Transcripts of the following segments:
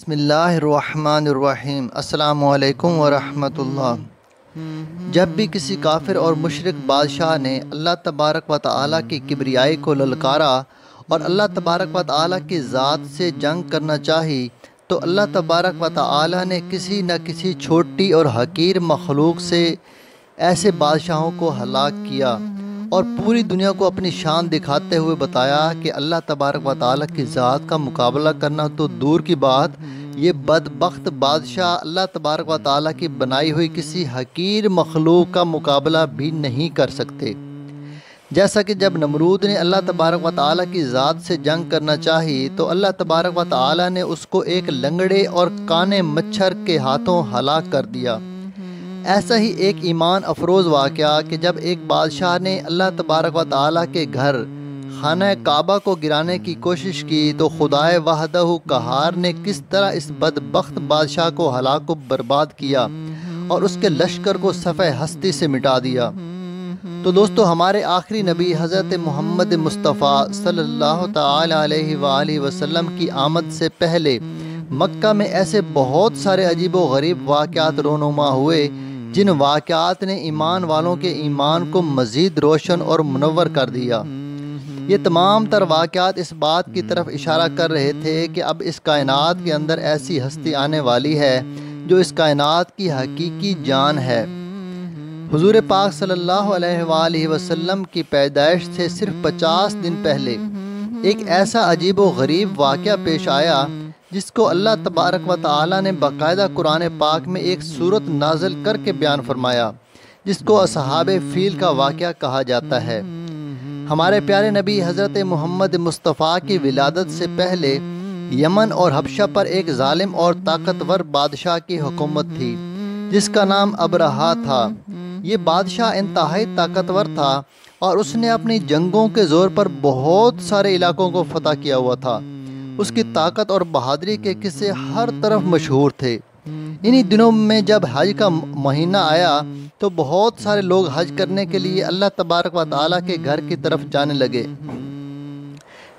बसमिल्लाम अल्लाम वरहमतुल्लाह जब भी किसी काफिर और मशरक बादशाह ने अल्लाह तबारक व ताली की किबरियाई को ललकारा और अल्लाह तबारक व ताली की ज़ात से जंग करना चाही तो अल्लाह तबारक व ताली ने किसी न किसी छोटी और हकीर मखलूक से ऐसे बादशाहों को हलाक किया और पूरी दुनिया को अपनी शान दिखाते हुए बताया कि अल्लाह तबारक व की ज़ात का मुकाबला करना तो दूर की बात ये बदबخت बादशाह अल्लाह तबारक व ताली की बनाई हुई किसी हकीर मखलूक का मुकाबला भी नहीं कर सकते जैसा कि जब नमरूद ने अल्लाह तबारक व की ज़ात से जंग करना चाही तो अल्लाह तबारक व ने उसको एक लंगड़े और काने मच्छर के हाथों हलाक कर दिया ऐसा ही एक ईमान अफरोज़ वाक़ कि जब एक बादशाह ने अल्लाह तबारक व ताली के घर खाना काबा को गिराने की कोशिश की तो खुदाए वाहदह कहार ने किस तरह इस बदबخت बादशाह को हलाक बर्बाद किया और उसके लश्कर को सफ़े हस्ती से मिटा दिया तो दोस्तों हमारे आखिरी नबी हज़रत मोहम्मद मुस्तफ़ा सल्लल्लाहु अलैहि वसल्लम की आमद से पहले मक्का में ऐसे बहुत सारे अजीब व गरीब वाक़ात रोनुमा हुए जिन वाक़ात ने ईमान वालों के ईमान को मज़ीद रोशन और मनवर कर दिया ये तमाम तर वाक़ात इस बात की तरफ इशारा कर रहे थे कि अब इस कायनात के अंदर ऐसी हस्ती आने वाली है जो इस कायनात की हकीकी जान है हुजूर पाक सल्लल्लाहु अलैहि वसल्लम की पैदाइश से सिर्फ 50 दिन पहले एक ऐसा अजीब व गरीब वाक़ पेश आया जिसको अल्लाह तबारक व ताली ने बाकायदा कुरान पाक में एक सूरत नाजल करके बयान फरमाया जिसको असहाब फ़ील का वाक़ कहा जाता है हमारे प्यारे नबी हज़रत मोहम्मद मुस्तफ़ा की विलादत से पहले यमन और हबशा पर एक ालिम और ताकतवर बादशाह की हुकूमत थी जिसका नाम अब्रहा था ये बादशाह इंतहाई ताकतवर था और उसने अपनी जंगों के ज़ोर पर बहुत सारे इलाकों को फतह किया हुआ था उसकी हम्म। ताकत और बहादुरी के किस्से हर हम्म। तरफ मशहूर थे इन्हीं दिनों में जब हज का महीना आया तो बहुत सारे लोग हज करने के लिए अल्लाह तबारक व के घर की तरफ जाने लगे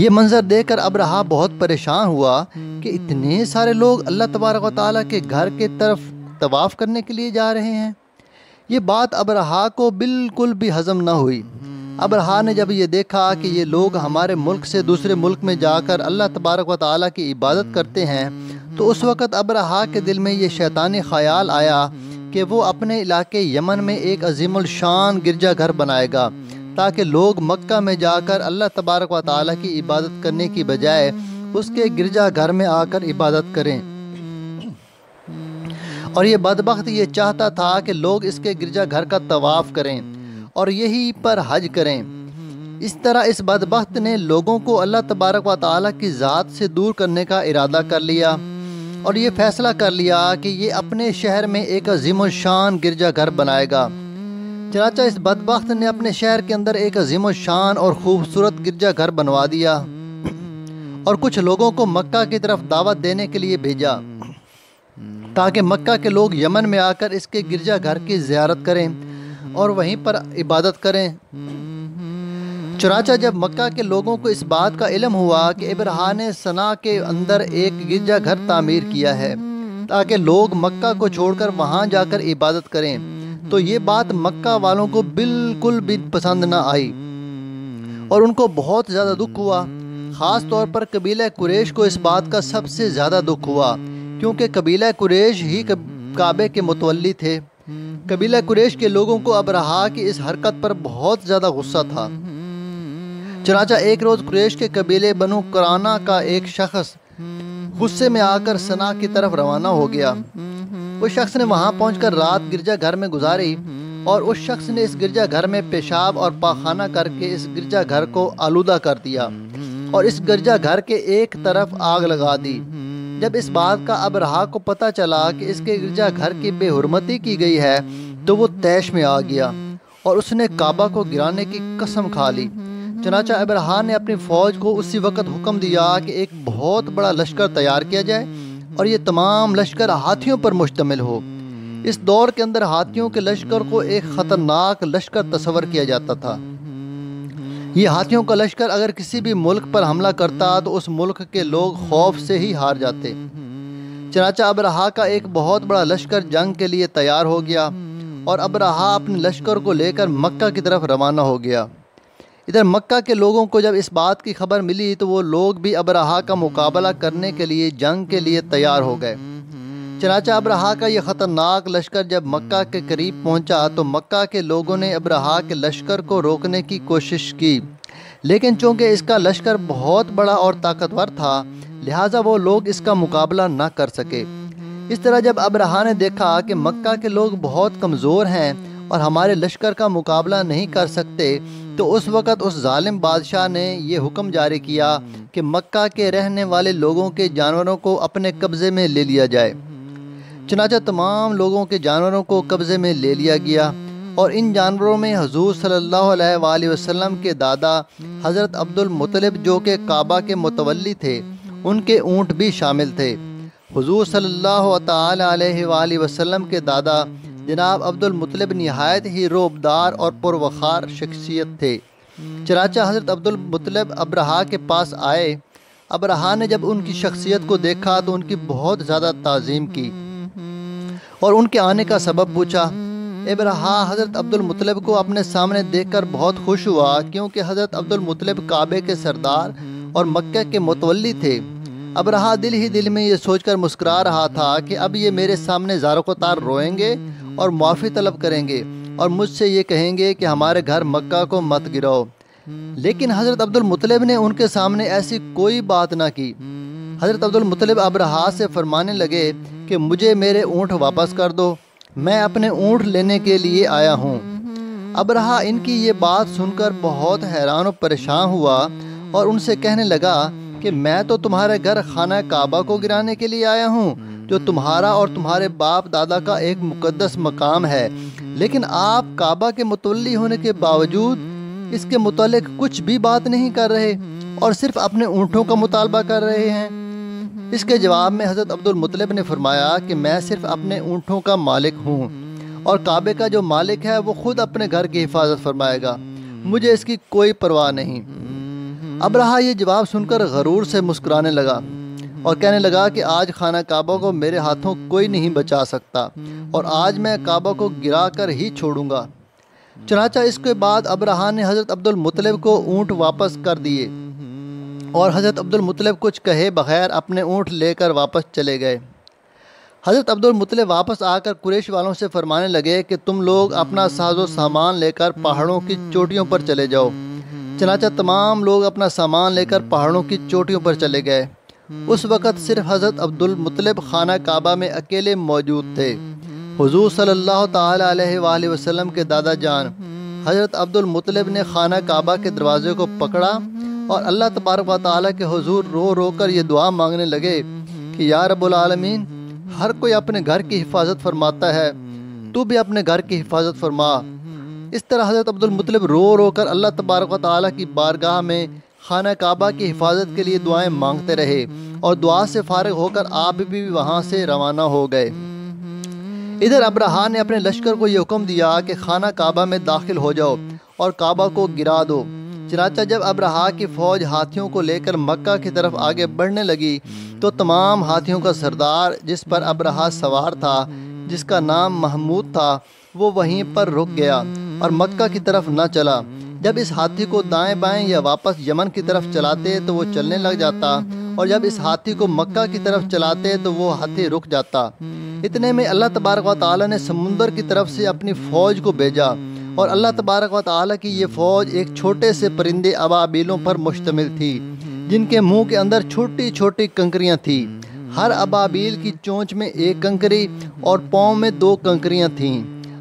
ये मंज़र देखकर अब रहा बहुत परेशान हुआ कि इतने सारे लोग अल्लाह तबारक व के घर के तरफ तवाफ़ करने के लिए जा रहे हैं ये बात अब रहा को बिल्कुल भी हजम न हुई अब्रहा ने जब ये देखा कि ये लोग हमारे मुल्क से दूसरे मुल्क में जाकर अल्लाह तबारक व ताली की इबादत करते हैं तो उस वक़्त अब्रहा के दिल में ये शैतानी ख्याल आया कि वो अपने इलाके यमन में एक अजीमशान गिरजा घर बनाएगा ताकि लोग मक्का में जाकर अल्लाह तबारक व ताली की इबादत करने की बजाय उसके गिरजा घर में आकर इबादत करें और ये बदबख्त ये चाहता था कि लोग इसके गिरजा घर का तवाफ़ करें और यही पर हज करें इस तरह इस बदबخت ने लोगों को अल्लाह तबारक व तआला की ज़ात से दूर करने का इरादा कर लिया और ये फैसला कर लिया कि ये अपने शहर में एक अजीम शान गिरजा घर बनाएगा चाचा इस बदबخت ने अपने शहर के अंदर एक अजीम शान और खूबसूरत गिरजा घर बनवा दिया और कुछ लोगों को मक्का की तरफ दावत देने के लिए भेजा ताकि मक्का के लोग यमन में आकर इसके गिरजा घर की ज्यारत करें और वहीं पर इबादत करें चुराचा जब मक्का के लोगों को इस बात का इलम हुआ कि इब्रहा ने सना के अंदर एक गिरजा घर तामीर किया है ताकि लोग मक्का को छोड़कर वहां जाकर इबादत करें तो ये बात मक्का वालों को बिल्कुल भी पसंद ना आई और उनको बहुत ज़्यादा दुख हुआ ख़ास तौर पर कबीला कुरेश को इस बात का सबसे ज़्यादा दुख हुआ क्योंकि कबीला कुरेश ही कब... काबे के मुतवली थे कबीला कुरेश के लोगों को अब रहा कि इस हरकत पर बहुत ज़्यादा गुस्सा था चनाचा एक रोज़ कुरेश के कबीले बनु कराना का एक शख्स गुस्से में आकर सना की तरफ रवाना हो गया उस शख्स ने वहां पहुंचकर रात गिरजा घर में गुजारी और उस शख्स ने इस गिरजा घर में पेशाब और पाखाना करके इस गिरजा घर को आलूदा कर दिया और इस गिरजा घर के एक तरफ आग लगा दी जब इस बात का अबरहा को पता चला कि इसके गिरजा घर की बेहरमती की गई है तो वो तैश में आ गया और उसने काबा को गिराने की कसम खा ली चनाचा अबरहा ने अपनी फ़ौज को उसी वक्त हुक्म दिया कि एक बहुत बड़ा लश्कर तैयार किया जाए और ये तमाम लश्कर हाथियों पर मुश्तमिल हो इस दौर के अंदर हाथियों के लश्कर को एक ख़तरनाक लश्कर तस्वर किया जाता था ये हाथियों का लश्कर अगर किसी भी मुल्क पर हमला करता तो उस मुल्क के लोग खौफ से ही हार जाते चनाचा अबरहा का एक बहुत बड़ा लश्कर जंग के लिए तैयार हो गया और अबरहा अपने लश्कर को लेकर मक्का की तरफ रवाना हो गया इधर मक्का के लोगों को जब इस बात की खबर मिली तो वो लोग भी अबरहा का मुकाबला करने के लिए जंग के लिए तैयार हो गए चनाचा अब्रहा का यह ख़तरनाक लश्कर जब मक्का के करीब पहुंचा तो मक्का के लोगों ने अब्रहा के लश्कर को रोकने की कोशिश की लेकिन चूंकि इसका लश्कर बहुत बड़ा और ताकतवर था लिहाजा वो लोग इसका मुकाबला ना कर सके इस तरह जब अब्रहा ने देखा कि मक्का के लोग बहुत कमज़ोर हैं और हमारे लश्कर का मुकाबला नहीं कर सकते तो उस वक़्त उस ालिम बादशाह ने यह हुक्म जारी किया कि मक्का के रहने वाले लोगों के जानवरों को अपने कब्ज़े में ले लिया जाए चनाचा तमाम लोगों के जानवरों को कब्ज़े में ले लिया गया और इन जानवरों में हजूर सल्ला वसम के दादा हज़रत अब्दुलमतलब जो कि काबा के मुतवली थे उनके ऊँट भी शामिल थे हजूर सल्ला वसम के दादा जनाब अब्दुलमतलब नहायत ही रोबदार और पुरवखार शख्सियत थे चराचा हज़रत अब्दुलमतलब अब्रहा के पास आए अब्रहा ने जब उनकी शख्सियत को देखा तो उनकी बहुत ज़्यादा तज़ीम की और उनके आने का सबब पूछा इब्रहा हज़रत अब्दुल मुतलब को अपने सामने देखकर बहुत खुश हुआ क्योंकि हज़रत अब्दुल मुतलब काबे के सरदार और मक्के के मुतवली थे अबरहा दिल ही दिल में ये सोचकर मुस्करा रहा था कि अब ये मेरे सामने जारकोतार रोएंगे और मुआफ़ी तलब करेंगे और मुझसे ये कहेंगे कि हमारे घर मक्का को मत गिराओ लेकिन हज़रत अब्दुल मुतलब ने उनके सामने ऐसी कोई बात ना की हज़रत अब्दुलमतलब अब रहा से फरमाने लगे कि मुझे मेरे ऊँट वापस कर दो मैं अपने ऊँट लेने के लिए आया हूँ अब रहा इनकी ये बात सुनकर बहुत हैरान और परेशान हुआ और उनसे कहने लगा कि मैं तो तुम्हारे घर खाना काबा को गिराने के लिए आया हूँ जो तुम्हारा और तुम्हारे बाप दादा का एक मुकदस मकाम है लेकिन आप काबा के मुतवली होने के बावजूद इसके मुतल कुछ भी बात नहीं कर रहे और सिर्फ अपने ऊँटों का मुतालबा कर रहे हैं इसके जवाब में हज़रत अब्दुल अब्दुलमतलब ने फरमाया कि मैं सिर्फ अपने ऊँटों का मालिक हूँ और काबे का जो मालिक है वो खुद अपने घर की हिफाजत फरमाएगा मुझे इसकी कोई परवाह नहीं अब रहा ये जवाब सुनकर गरूर से मुस्कुराने लगा और कहने लगा कि आज खाना काबा को मेरे हाथों कोई नहीं बचा सकता और आज मैं काबा को गिरा कर ही छोड़ूंगा चनाचा इसके बाद अबरहा ने हज़रत अब्दुल अब्दुलमतलब को ऊँट वापस कर दिए और हज़रत अब्दुल मुतलब कुछ कहे बगैर अपने ऊँट लेकर वापस चले गए हज़रत अब्दुल मुतलब वापस आकर कुरेश वालों से फरमाने लगे कि तुम लोग अपना साजो सामान लेकर पहाड़ों की चोटियों पर चले जाओ चनाचा तमाम लोग अपना सामान लेकर पहाड़ों की चोटियों पर चले गए उस वक़्त सिर्फ हज़रत अब्दुल मुतलब खाना काबा में अकेले मौजूद थे हुजूर सल्लल्लाहु अलैहि वसल्लम के दादा जान हज़रत अब्दुल मुतलब ने खाना काबा के दरवाज़े को पकड़ा और अल्लाह तबारक वाली के हजूर रो रो कर ये दुआ मांगने लगे कि यार रबालमीन हर कोई अपने घर की हिफाजत फरमाता है तू भी अपने घर की हिफाजत फरमा इस तरह हज़रत मुतलब रो रो कर अल्लाह तबारक वाली की बारगाह में खाना काबा की हिफाजत के लिए दुआएं मांगते रहे और दुआ से फारग होकर आप भी, भी से रवाना हो गए इधर अब्रहा ने अपने लश्कर को यह हुक्म दिया कि खाना काबा में दाखिल हो जाओ और काबा को गिरा दो चनाचा जब अब्रहा की फौज हाथियों को लेकर मक्का की तरफ आगे बढ़ने लगी तो तमाम हाथियों का सरदार जिस पर अब्रहा सवार था जिसका नाम महमूद था वो वहीं पर रुक गया और मक्का की तरफ न चला जब इस हाथी को दाएं बाएं या वापस यमन की तरफ चलाते तो वो चलने लग जाता और जब इस हाथी को मक्का की तरफ चलाते तो वो हाथी रुक जाता इतने में अल्लाह तबारक वाली ने समुंदर की तरफ से अपनी फ़ौज को भेजा और अल्लाह तबारक व की ये फ़ौज एक छोटे से परिंदे अबाबिलों पर मुश्तमिल थी जिनके मुंह के अंदर छोटी छोटी कंकरियां थी हर अबाबील की चोंच में एक कंकरी और पाँव में दो कंकरियां थीं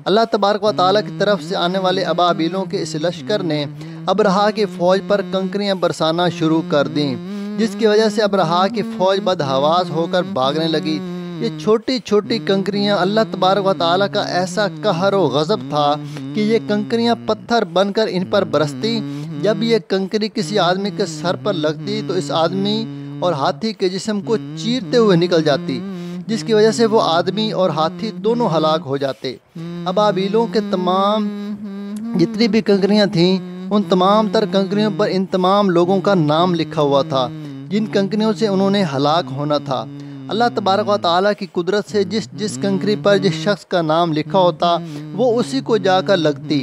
अल्लाह तबारक व की तरफ से आने वाले अबाबीलों के इस लश्कर ने अबरहा की फ़ौज पर कंकरियाँ बरसाना शुरू कर दी जिसकी वजह से अबरहा की फ़ौज बदहवास होकर भागने लगी ये छोटी छोटी कंकरियां अल्लाह तबारक वाली का ऐसा कहर गज़ब था कि ये कंकरियां पत्थर बनकर इन पर बरसती जब ये कंकरी किसी आदमी के सर पर लगती तो इस आदमी और हाथी के जिसम को चीरते हुए निकल जाती जिसकी वजह से वो आदमी और हाथी दोनों हलाक हो जाते आबीलों के तमाम जितनी भी कंकरियाँ थीं उन तमाम तर कंकरियों पर इन तमाम लोगों का नाम लिखा हुआ था जिन कंकरियों से उन्होंने हलाक होना था अल्लाह तबारक ताली की कुदरत से जिस जिस कंकरी पर जिस शख्स का नाम लिखा होता वो उसी को जाकर लगती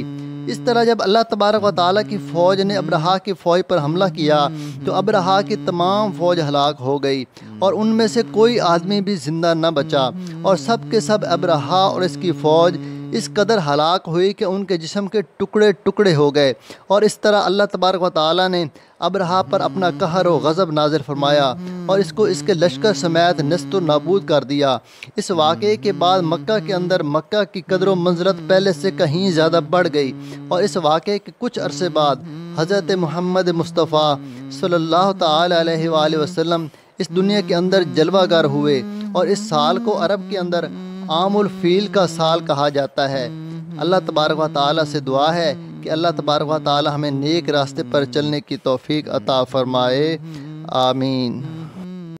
इस तरह जब अल्लाह तबारक ताली की फ़ौज ने अब्रहा की फ़ौज पर हमला किया तो अब्रहा की तमाम फ़ौज हलाक हो गई और उनमें से कोई आदमी भी ज़िंदा न बचा और सब के सब अब्रहा और इसकी फ़ौज इस कदर हलाक हुई कि उनके जिसम के टुकड़े टुकड़े हो गए और इस तरह अल्लाह तबारक वाली ने अब्रहा पर अपना कहर व गज़ब नाजिर फरमाया और इसको इसके लश्कर समेत नस्त नाबूद कर दिया इस वाक़े के बाद मक्का के अंदर मक्का की कदर व मंजरत पहले से कहीं ज़्यादा बढ़ गई और इस वाक़े के कुछ अरसे बाद हज़रत महमद मुस्तफ़ा सल्ला वसलम इस दुनिया के अंदर जलवागर हुए और इस साल को अरब के अंदर आमुल फील का साल कहा जाता है अल्लाह तबारक ताली से दुआ है कि अल्लाह तबारक ताली हमें नेक रास्ते पर चलने की तोफ़ी अता फ़रमाए आमीन